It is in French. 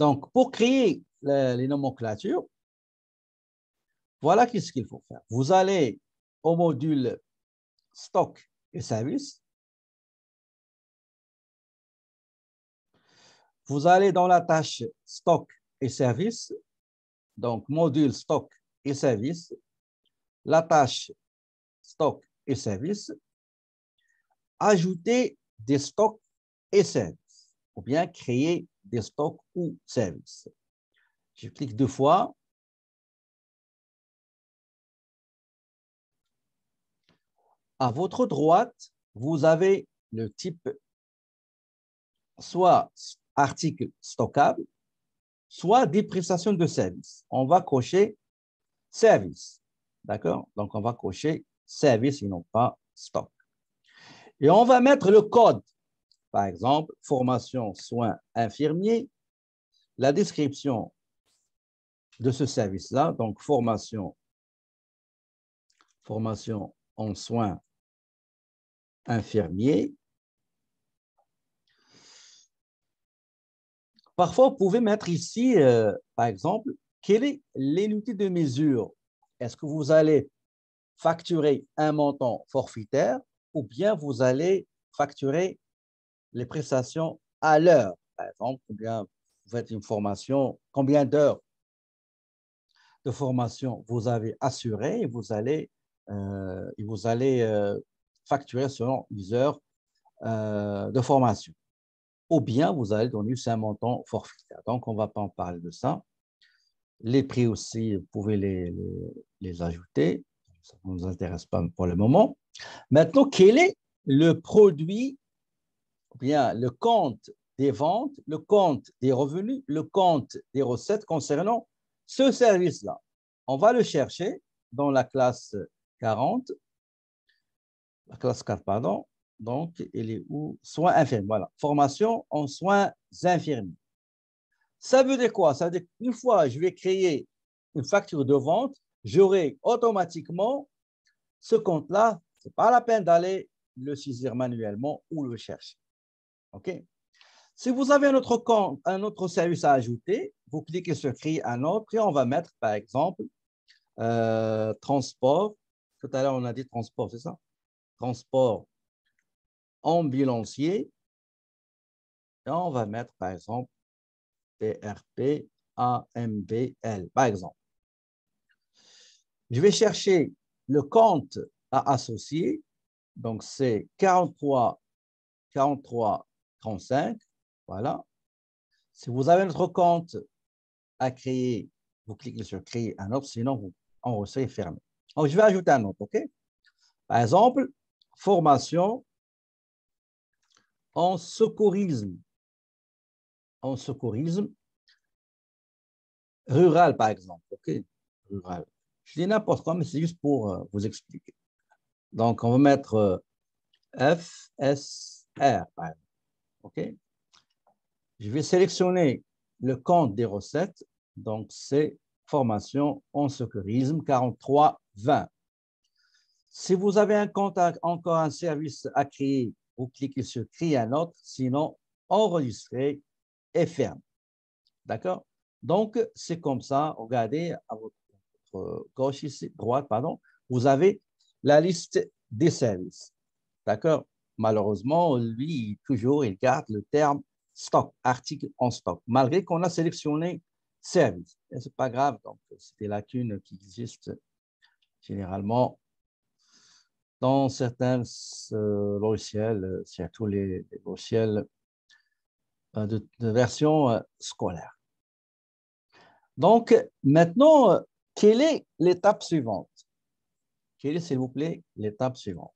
Donc, pour créer les nomenclatures, voilà ce qu'il faut faire. Vous allez au module stock et service. Vous allez dans la tâche stock et service, donc module stock et service, la tâche stock et service, ajouter des stocks et services, ou bien créer des stocks ou services. Je clique deux fois. À votre droite, vous avez le type soit article stockable, soit des prestations de service. On va cocher service. D'accord Donc, on va cocher service et non pas stock. Et on va mettre le code par exemple, formation soins infirmiers, la description de ce service-là, donc formation, formation en soins infirmiers. Parfois, vous pouvez mettre ici, euh, par exemple, quelle est l'unité de mesure Est-ce que vous allez facturer un montant forfaitaire ou bien vous allez facturer les prestations à l'heure. Par exemple, combien, vous faites une formation, combien d'heures de formation vous avez assurées et vous allez, euh, euh, facturer selon les heures euh, de formation. Ou bien vous allez donner un montant forfait. Donc, on ne va pas en parler de ça. Les prix aussi, vous pouvez les ajouter. Ça ne nous intéresse pas pour le moment. Maintenant, quel est le produit bien le compte des ventes, le compte des revenus, le compte des recettes concernant ce service-là. On va le chercher dans la classe 40, la classe 4, pardon. Donc, il est où Soins infirmiers, voilà. Formation en soins infirmiers. Ça veut dire quoi Ça veut dire qu'une fois que je vais créer une facture de vente, j'aurai automatiquement ce compte-là. Ce n'est pas la peine d'aller le saisir manuellement ou le chercher. OK Si vous avez un autre, compte, un autre service à ajouter, vous cliquez sur Créer un autre et on va mettre, par exemple, euh, transport. Tout à l'heure, on a dit transport, c'est ça Transport ambulancier. Et on va mettre, par exemple, TRP AMBL, par exemple. Je vais chercher le compte à associer. Donc, c'est 43, 43 35. Voilà. Si vous avez notre compte à créer, vous cliquez sur créer un autre, sinon vous enregistrez fermé. je vais ajouter un autre, OK? Par exemple, formation en secourisme. En secourisme rural, par exemple, Rural. Je dis n'importe quoi, mais c'est juste pour euh, vous expliquer. Donc, on va mettre euh, FSR, par exemple. OK Je vais sélectionner le compte des recettes. Donc, c'est formation en secourisme 4320. Si vous avez un compte, encore un service à créer, vous cliquez sur créer un autre, sinon enregistrer et ferme. D'accord Donc, c'est comme ça. Regardez à votre gauche ici, droite, pardon, vous avez la liste des services. D'accord Malheureusement, lui, toujours, il garde le terme stock, article en stock, malgré qu'on a sélectionné service. Ce c'est pas grave, donc c'est des lacunes qui existent généralement dans certains euh, logiciels, euh, surtout les, les logiciels euh, de, version scolaire. Donc, maintenant, quelle est l'étape suivante Quelle est, s'il vous plaît, l'étape suivante